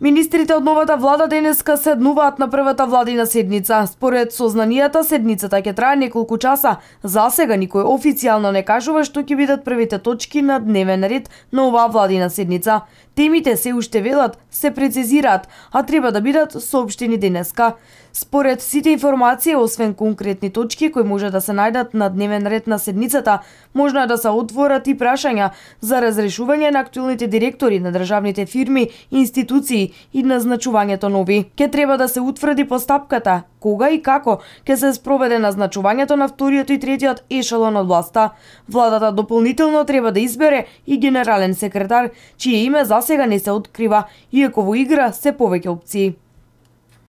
Министрите од новата влада денеска седнуваат на првата владина седница. Според сознанијата, седницата ќе трае неколку часа. За сега никој официјално не кажува што ќе бидат првите точки на дневен ред на оваа владина седница. Темите се уште велат, се прецизираат, а треба да бидат сообштени денеска. Според сите информации, освен конкретни точки кои може да се најдат на дневен ред на седницата, можна е да се отворат и прашања за разрешување на актуелните директори на државните фирми и институции и назначувањето нови. Ке треба да се утврди постапката, кога и како ке се спроведе назначувањето на вториот и третиот ешелон од власта. Владата дополнително треба да избере и генерален секретар, чие име за сега не се открива, иако во игра се повеќе опции.